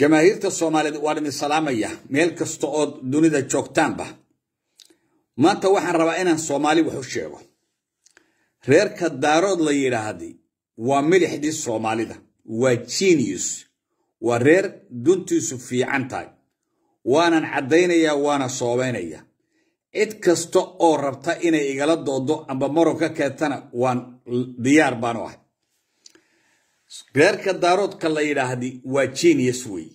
jamaahiirta soomaaliyeed waan idin salaamaya meel kasta oo dunida joogtaanba maanta waxaan rabaa inaan soomaali wax u sheego reerka daarood la yidhaahday waa milixdii soomaalida waa jinius waa reer duntiisu fiican tahay waanan caddaynayaa waana soobaynaya cid kasta oo rabta inay igala doodo amba marob ka keentana waan diyaar baanu ahay beerka daaroodka la yidhaahdi waa jenius wey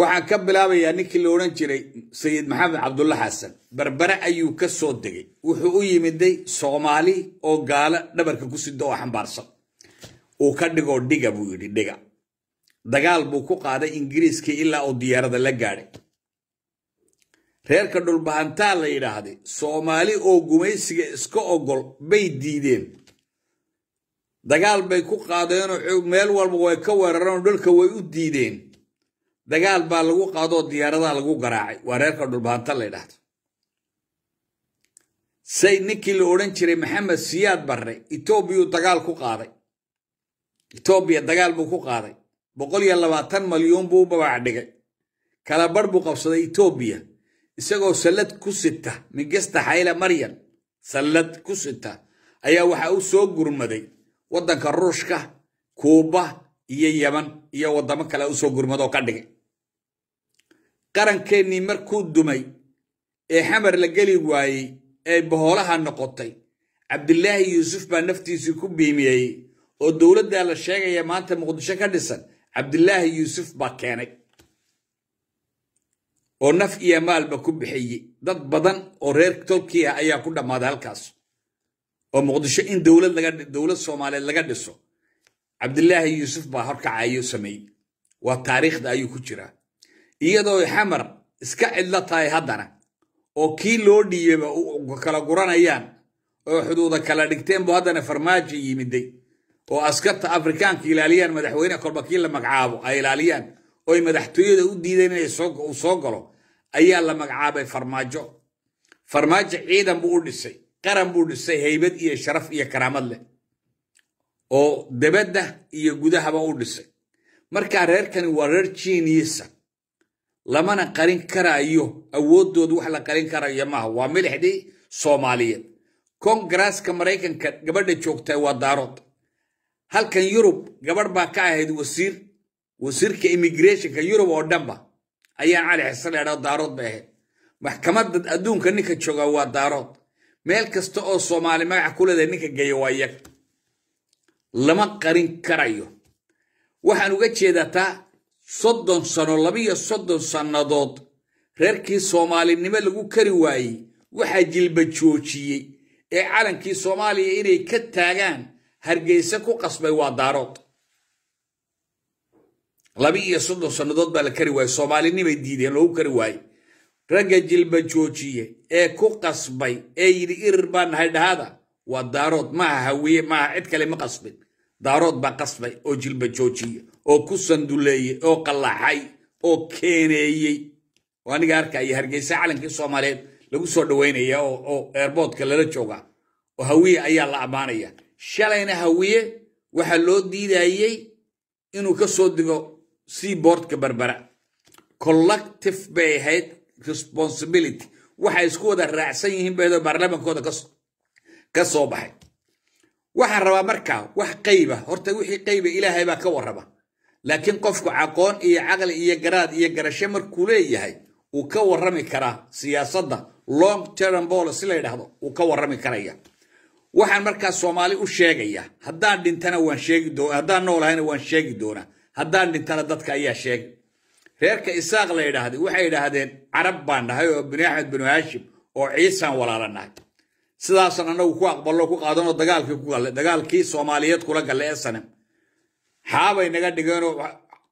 waxaan ka bilaabayaa ninkii la odhan jiray sayid maxamed cabdulla xasan berbere ayuu ka soo degay wuxuu u yimiday soomaali oo gaalo dhabarka ku sido oo xambaarsan uu ka dhigo dhiga buu yidhi dhiga dagaal buu ku qaaday ingiriiskii ilaa uu diyaarada la gaadhay reerka dhulbahantaa la yidhaahday soomaali oo gumaysiga iska ogol bay diideen dagaal bay ku qaadeenoo meel walba way ka weerareenoo dhulka way u diideen dagaal baa lagu qaadoo diyaaradaa lagu garaacay waa reerka dhulbaanta la ydhaahdo say ninkii la odhan jiray maxamed siyaad barre etoobiyuu dagaal ku qaaday etoobiya dagaal buu ku qaaday boqol iyo labaatan malyuun buu u babac dhigay kala bar buu qabsaday etoobiya isagoo sallad ku sita migesta xayla maryan sallad ku sita ayaa waxa u soo gurmaday waddanka ruushka kuuba iyo yeman iyo waddamo kale usoo gurmadoo ka dhigay qarankeennii markuu dumay ee xamar la geli waayey ee boholaha noqotay cabdilaahi yuusuf baa naftiisii ku biimiyeeyey oo dowladdaa la sheegaya maanta muqdisho ka dhisan cabdilaahi yuusuf baa keenay oo naf iyo maalba ku bixiyey dad badan oo reer tolkiya ayaa ku dhammaaday halkaas ومقدش إن دولة لقد دولة الصومالية لقد دسو عبد الله يوسف بحر كعيو سمي والتاريخ ده أيو كتيرة إيه ده يحمر إسكا إلا تاي هدنا أو كي لودي يبقى وكلا قران أيان أو حدودة كلا دكتين بو هدنا فرماجي يمدي أو أسكت أفريكان كي لاليان مدحوين أقرب كي لما قعابو أي لاليان أو مدحتو أو ودي دينا يسوق وصوقلو أيان لما قعابي فرماجو فرماجي عيدا بقول لسي qaran buu dhisay haybad iyo sharaf iyo karaamad leh oo debadda iyo gudahaba u dhisay markaa reerkani waa reer jiniisa lamana qarin karaayo awooddood wax la qarin karayo maaha waa milixdii soomaaliyeed kongaraska maraykanka gabadha joogta waa daarood halkan yurub gabadh baa ka ahayd wasiir wasiirka immigrationka yurub oo dhanba ayaan cali xisandheero daarood bay ahayd maxkamadda adduunka ninka jooga waa daarood meel kasta oo soomaali magaca kuleda ninka geeyo waa yag lama qarin karayo waxaan uga jeedataa soddon sano labiyo soddon sannadood reerkii soomaalinimo lagu kari waayey waxaa jilba joojiyey ee calankii soomaaliya inay ka taagaan hargeyse ku qasbay waa daarood labi soddon sannadood baa la kari waayey soomaalinimay diideen loogu kari waayey ragga jilba joojiye ee ku qasbay ee yidhi irir baan nahay dhahaada waa daarood maaha hawiye maaha cid kale ma qasbin daarood baa qasbay oo jilba joojiye oo ku sanduleeyey oo qallaxay oo keeneeyey oo aniga arkaya hargeysa calankii soomaaliyeed lagu soo dhowaynaya oo eerboodka lala jooga oo hawiye ayaa la ammaanaya shalayna hawiye waxaa loo diidayey inuu ka soo digo seaboardka barbara collective bay ahayd responsibility waxay isku wada raacsan yihiin bayadoo baarlamaankooda ka soo baxay waxaan rabaa markaa wax qayba horta wixii qayba ilaahay baa ka warraba laakiin qofku aqoon iyo caqli iyo garaad iyo garasho markuu leeyahay uu ka warrami karaa siyaasadda long term policy la yidhaahdo uu ka warrami karaya waxaan markaa soomaali u sheegaya haddaan dhintana waan sheegi doona haddaan noolahayna waan sheegi doonaa haddaan dhintana dadka ayaa sheegay ريرك إساق لا يدهد وحي يدهدين عرب بان هاي بن أحمد بن هاشم أو عيسى ولا لناك سداسنا أنا وكو أقبل لكو قادونا دقال كي كوغل دقال كي سوماليات كولا قال لأسنا حابي نقا دقانو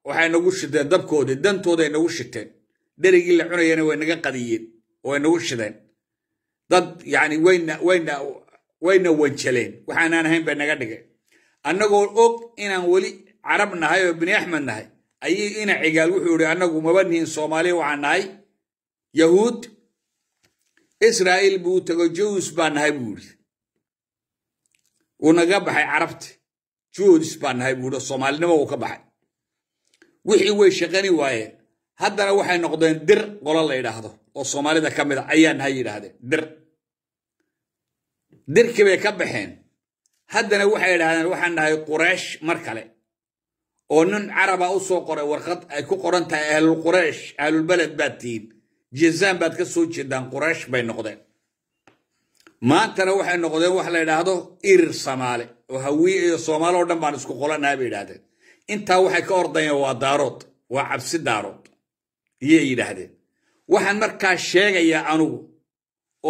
وحي نقوش دين دبكو دي دن تو دين نقوش دين ديري قيل لحنا يعني وين نقا قديين وين نقوش دين دد يعني وين وين وين وين شلين وحنا نهين بين نقا دقان أنا أوك إنا ولي عربنا هاي وابن أحمد نهي ayay ina cigaal wuxuu yihi annagu maba nihin soomaaliya waxaan nahay yahuud israa'iil buu tago jaws baa nahay buu yidhi wuu naga baxay carabti joodis baa nahay buu yidhi soomaalinimo uu ka baxay wixii way shaqani waayeen haddana waxay noqdeen dir qolo la yidhaahdo oo soomaalida ka mid a ah, ayaa nahay yidhaahdeen dir dirkii bay ka baxeen haddana waxay yidhaahdeen waxaan nahay quraysh mar kale oo nin caraba u soo qoray warqad ay ku qoran tahay ahlul quraysh ahlulbaled baad tihiin jizaan baad ka soo jeedaan quraysh bay noqdeen maantana waxay noqdeen wax la yidhaahdo irir samaale oo hawiye iyo soomaali oo dhan baan isku qolanaha bay yidhaahdeen intaa waxay ka ordayeen waa daarood waa cabsi daarood ayay yidhaahdeen waxaan markaa sheegayaa anugu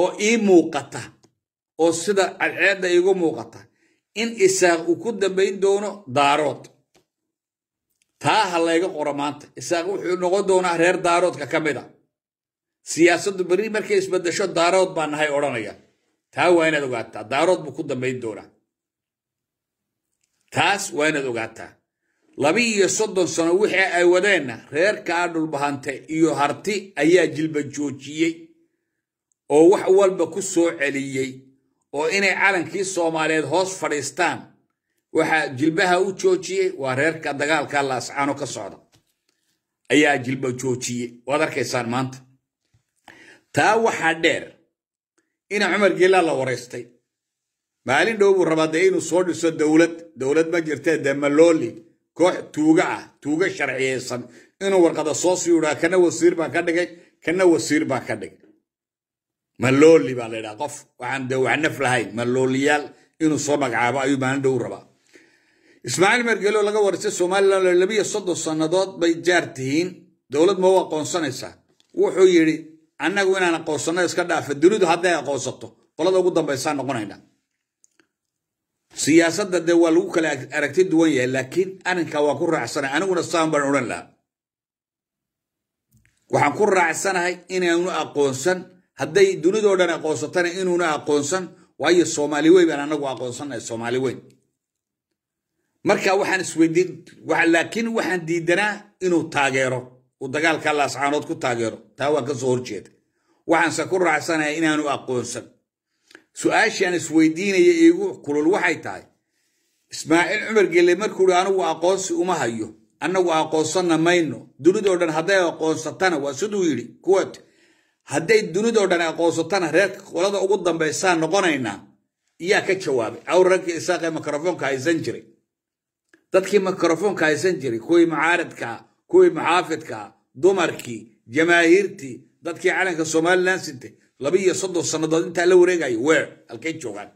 oo ii muuqata oo sida cadceedda iigu muuqata in isaaq uu ku dambayn doono daarood taa ha layga qora maanta isaaq wuxuu noqon doonaa reer daaroodka ka mid a siyaasaddu berri markay isbaddasho daarood baa nahay odhanaya taa waa inaad ogaataa daarood buu ku dambayn doonaa taas waa inaad ogaataa laba iyo soddon sano wixii ay wadeenna reerkaa dhulbahante iyo harti ayaa jilba joojiyey oo wax walba ku soo celiyey oo inay calankii soomaaliyeed hoos fadhiistaan waxaa jilbaha u joojiyey waa reerka dagaalka la ascaano ka socda ayaa jilba joojiye waad arkaysaan maanta taa waxaa dheer ina cumar geelaa la waraystay maalin dhow buu rabaa dee inuu soo dhiso dowlad dowlad ma jirtee dee malooli koox tuuga ah tuuga sharciyeysan inuu warqada soo siuraa kana wasiir baan ka dhigay kana wasiir baan ka dhigay malooli baa la ydhaha qof waxaan dee waxnaf lahayn malooliyaal inuu soo magacaabo ayuu maalin dhow rabaa ismaaciil mergelo laga waristay somalilan labiyo soddon sannadood bay jaar tihiin dowlad ma u aqoonsanaysaa wuxuu yidhi annagu inaan aqoonsanno iska dhaafa dunidu hadday aqoonsato qolada ugu dambaysaa noqonayna siyaasadda dee waa lagu kala aragti duwan yahay laakiin arrinkaa waan ku raacsanay aniguna saan baan odhan lahaa waxaan ku raacsanahay inaanu aqoonsan hadday dunidoo dhan aqoonsatana inuuna aqoonsan waayo soomaali weyn baan annagu aqoonsanahay soomaali weyn marka waxaan isweydiin laakiin waxaan diidanaa inuu taageero uu dagaalka laascaanood ku taageero taa waan ka horjeeda waxaanse ku raacsanaya inaanu aqoonsan su-aashaan isweydiinaya igu kulul waxay tahay ismaaciil cumar gelle markuuhi anigu aqoonsi uma hayo annagu aqoonsanna mayno dunidoo dhan hadday aqoonsatana waa siduu yidhi kuwat hadday dunidoo dhan aqoonsatana reerka qolada ugu dambaysaan noqonaynaa yaa ka jawaabay awrarka isaaqee mikrofoonka haysan jiray تدكي مكروفون كاي سنجري كوي معاردكا كوي محافظكا دوماركي جماهيرتي تدكي علنك الصومال لانسنتي لبي يصدو الصندوق انت لو ريغاي وير الكيتشو غان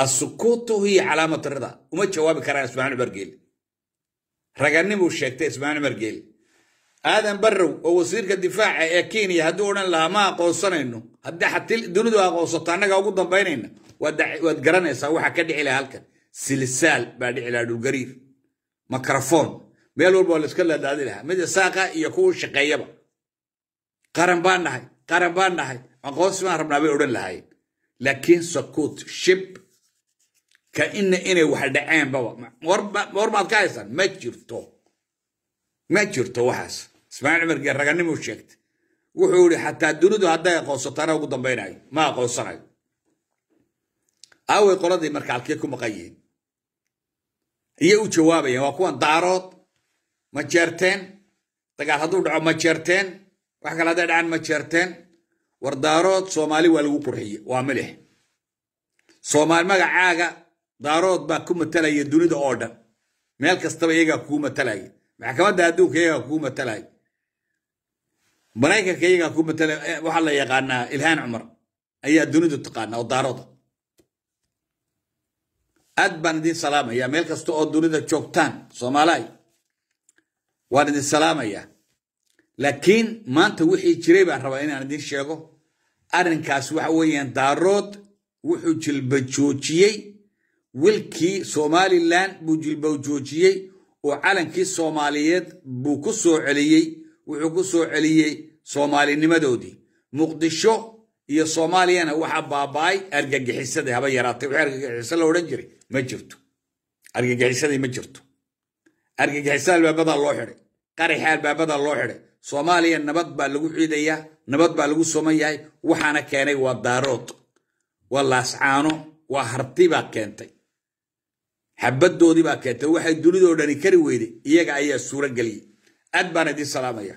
السكوت هي علامة الرضا وما تشوابي كران اسمعنا برقيل رقاني مو شاكتي اسمعنا برقيل آدم برو ووزيرك الدفاع يكيني هدونا لها ما قوصنا انه هدى حتى دوندو قوصتانا قوضا بينينا ودعي ودقرانا يساوي الى هالكن سلسال بعد على القريب ميكروفون ميلور بولس كل هذا لها مدى ساقة يكون شقيبة قرن بان هاي قرن بان هاي ما قوس ما ربنا بيقولن لهاي لكن سكوت شيب كأن إني واحد عين بابا ورب ورب كايسن ما تشرتو ما تشرتو وحاس اسمعني عمر قال رجعني مشيت وحولي حتى الدنيا هذا يقوس ترى وقدم بيني ما قوس أو يقول هذه مركعة كيكو مقيم iyay u jawaabayeen waa kuwan daarood ma jeerteen dagaal hadduu dhaco ma jeerteen wax kale hadday dhacaan ma jeerteen war daarood soomaali waa lagu qurxiye waa milix soomaali magacaaga daarood baa ku matalaya dunida oo dhan meel kastaba iyagaa kugu matalaya maxkamadda adduunka iyagaa kugu matalaya maraykanka iyagaa kugu matalaya waxaa la yaqaanaa ilhaan cumar ayaa dunida taqaanaa oo daarooda aad baan idin salaamayaa meel kasta oo dunida joogtaan soomaalaay waan idin salaamayaa laakiin maanta wixii jiray baan rabaa inaan idin sheego arrinkaas waxa weeyaan daarood wuxuu jilba joojiyey wilkii somalilan buu jilba joojiyey oo calankii soomaaliyeed buu ku soo celiyey wuxuu ku soo celiyey soomaalinimadoodii muqdisho iyo soomaaliyana waxaa baaba'ay argagixisada haba yaraatay w argagixisa la odhan jiray ma jirto argagixisadii ma jirto argagixisada albaabadaa loo xidhay qaraxa albaabadaa loo xidhay soomaaliya nabad baa lagu xiidayaa nabad baa lagu soman yahay waxaana keenay waa daarood waa laascaano waa harti baa keentay xabadoodii baa keentay waxay dunidoo dhani kari weyday iyaga ayaa suura geliyey aad baan idiin salaamaya